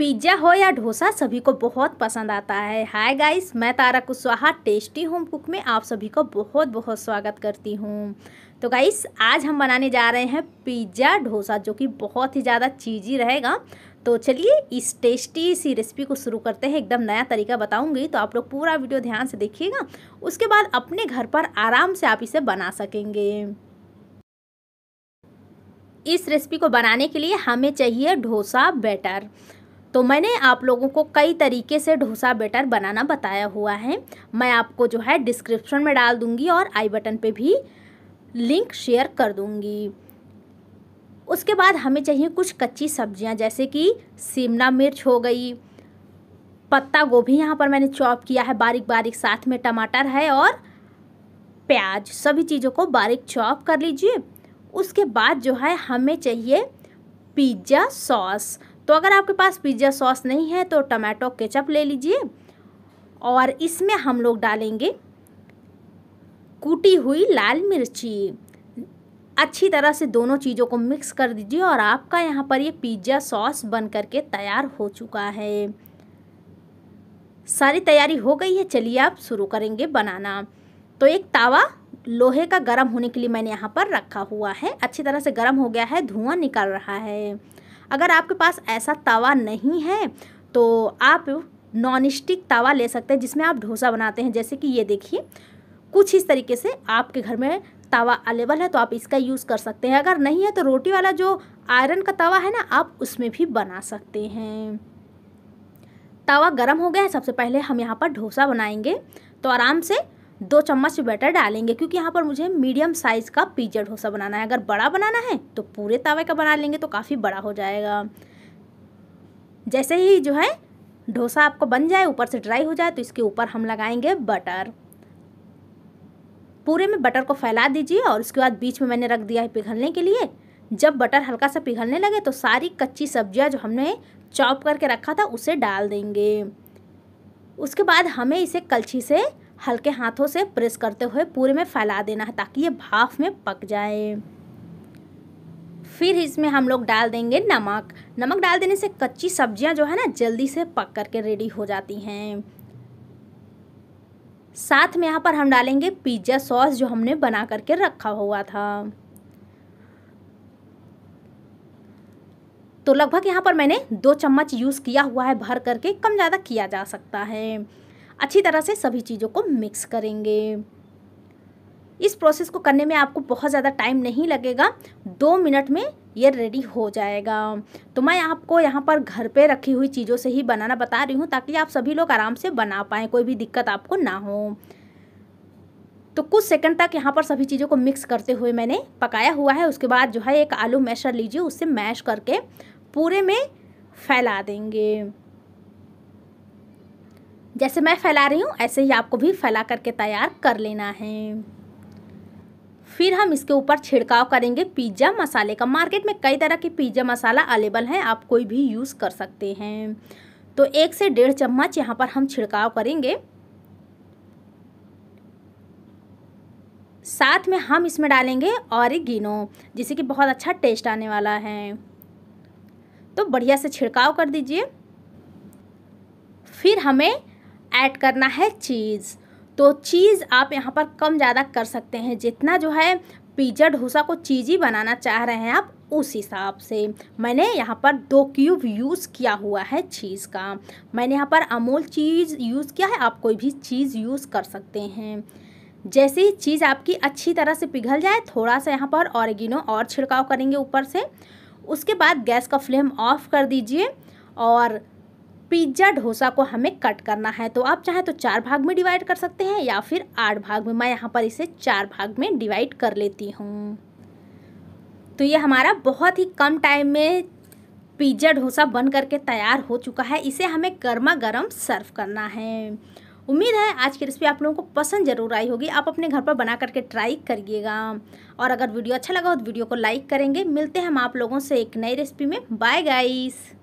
pizza हो या डोसा सभी को बहुत पसंद आता है हाय गाइस मैं Tara Kushwaha tasty home cook में आप सभी को बहुत बहुत स्वागत करती हूँ तो गाइस आज हम बनाने जा रहे हैं पिज़्ज़ा डोसा जो कि बहुत ही ज़्यादा चीज़ी रहेगा तो चलिए इस टेस्टी सी रेसिपी को शुरू करते हैं एकदम नया तरीका बताऊंगी तो आप लोग पूरा वीडियो ध्यान से देखिएगा उसके बाद अपने घर पर आराम से आप इसे बना सकेंगे इस रेसिपी को बनाने के लिए हमें चाहिए डोसा बैटर तो मैंने आप लोगों को कई तरीके से डोसा बेटर बनाना बताया हुआ है मैं आपको जो है डिस्क्रिप्शन में डाल दूँगी और आई बटन पे भी लिंक शेयर कर दूंगी उसके बाद हमें चाहिए कुछ कच्ची सब्जियां जैसे कि शिमला मिर्च हो गई पत्ता गोभी यहाँ पर मैंने चॉप किया है बारीक बारीक साथ में टमाटर है और प्याज सभी चीज़ों को बारीक चॉप कर लीजिए उसके बाद जो है हमें चाहिए पिज्ज़ा सॉस तो अगर आपके पास पिज्ज़ा सॉस नहीं है तो टमाटो केचप ले लीजिए और इसमें हम लोग डालेंगे कूटी हुई लाल मिर्ची अच्छी तरह से दोनों चीज़ों को मिक्स कर दीजिए और आपका यहाँ पर ये पिज्ज़ा सॉस बन कर के तैयार हो चुका है सारी तैयारी हो गई है चलिए आप शुरू करेंगे बनाना तो एक तावा लोहे का गर्म होने के लिए मैंने यहाँ पर रखा हुआ है अच्छी तरह से गर्म हो गया है धुआं निकल रहा है अगर आपके पास ऐसा तवा नहीं है तो आप नॉन स्टिक तवा ले सकते हैं जिसमें आप डोसा बनाते हैं जैसे कि ये देखिए कुछ इस तरीके से आपके घर में तवा अवेलेबल है तो आप इसका यूज़ कर सकते हैं अगर नहीं है तो रोटी वाला जो आयरन का तवा है ना आप उसमें भी बना सकते हैं तवा गर्म हो गया है सबसे पहले हम यहाँ पर डोसा बनाएंगे तो आराम से दो चम्मच बैटर डालेंगे क्योंकि यहाँ पर मुझे मीडियम साइज़ का पिज्जा डोसा बनाना है अगर बड़ा बनाना है तो पूरे तवे का बना लेंगे तो काफ़ी बड़ा हो जाएगा जैसे ही जो है डोसा आपको बन जाए ऊपर से ड्राई हो जाए तो इसके ऊपर हम लगाएंगे बटर पूरे में बटर को फैला दीजिए और उसके बाद बीच में मैंने रख दिया है पिघलने के लिए जब बटर हल्का सा पिघलने लगे तो सारी कच्ची सब्जियां जो हमने चॉप करके रखा था उसे डाल देंगे उसके बाद हमें इसे कलछी से हल्के हाथों से प्रेस करते हुए पूरे में फैला देना है ताकि ये भाफ में पक जाए फिर इसमें हम लोग डाल देंगे नमक नमक डाल देने से कच्ची सब्जियां जो है ना जल्दी से पक करके रेडी हो जाती हैं साथ में यहाँ पर हम डालेंगे पिज्ज़ा सॉस जो हमने बना करके रखा हुआ था तो लगभग यहाँ पर मैंने दो चम्मच यूज़ किया हुआ है भर करके कम ज़्यादा किया जा सकता है अच्छी तरह से सभी चीज़ों को मिक्स करेंगे इस प्रोसेस को करने में आपको बहुत ज़्यादा टाइम नहीं लगेगा दो मिनट में ये रेडी हो जाएगा तो मैं आपको यहाँ पर घर पे रखी हुई चीज़ों से ही बनाना बता रही हूँ ताकि आप सभी लोग आराम से बना पाएँ कोई भी दिक्कत आपको ना हो तो कुछ सेकंड तक यहाँ पर सभी चीज़ों को मिक्स करते हुए मैंने पकाया हुआ है उसके बाद जो है एक आलू मैशर लीजिए उससे मैश करके पूरे में फैला देंगे जैसे मैं फैला रही हूँ ऐसे ही आपको भी फैला करके तैयार कर लेना है फिर हम इसके ऊपर छिड़काव करेंगे पिज्ज़ा मसाले का मार्केट में कई तरह के पिज्ज़ा मसाला अवेलेबल हैं आप कोई भी यूज़ कर सकते हैं तो एक से डेढ़ चम्मच यहाँ पर हम छिड़काव करेंगे साथ में हम इसमें डालेंगे गिनो जिसे कि बहुत अच्छा टेस्ट आने वाला है तो बढ़िया से छिड़काव कर दीजिए फिर हमें ऐड करना है चीज़ तो चीज़ आप यहाँ पर कम ज़्यादा कर सकते हैं जितना जो है पिज्जा डोसा को चीज़ी बनाना चाह रहे हैं आप उस हिसाब से मैंने यहाँ पर दो क्यूब यूज़ किया हुआ है चीज़ का मैंने यहाँ पर अमूल चीज़ यूज़ किया है आप कोई भी चीज़ यूज़ कर सकते हैं जैसे ही चीज़ आपकी अच्छी तरह से पिघल जाए थोड़ा सा यहाँ पर ऑरिगिनो और छिड़काव करेंगे ऊपर से उसके बाद गैस का फ्लेम ऑफ कर दीजिए और पिज्ज़ा डोसा को हमें कट करना है तो आप चाहे तो चार भाग में डिवाइड कर सकते हैं या फिर आठ भाग में मैं यहाँ पर इसे चार भाग में डिवाइड कर लेती हूँ तो ये हमारा बहुत ही कम टाइम में पिज्ज़ा डोसा बन करके तैयार हो चुका है इसे हमें गर्मा गर्म सर्व करना है उम्मीद है आज की रेसिपी आप लोगों को पसंद जरूर आई होगी आप अपने घर पर बना करके ट्राई करिएगा और अगर वीडियो अच्छा लगा हो तो वीडियो को लाइक करेंगे मिलते हैं हम आप लोगों से एक नई रेसिपी में बाय गाइस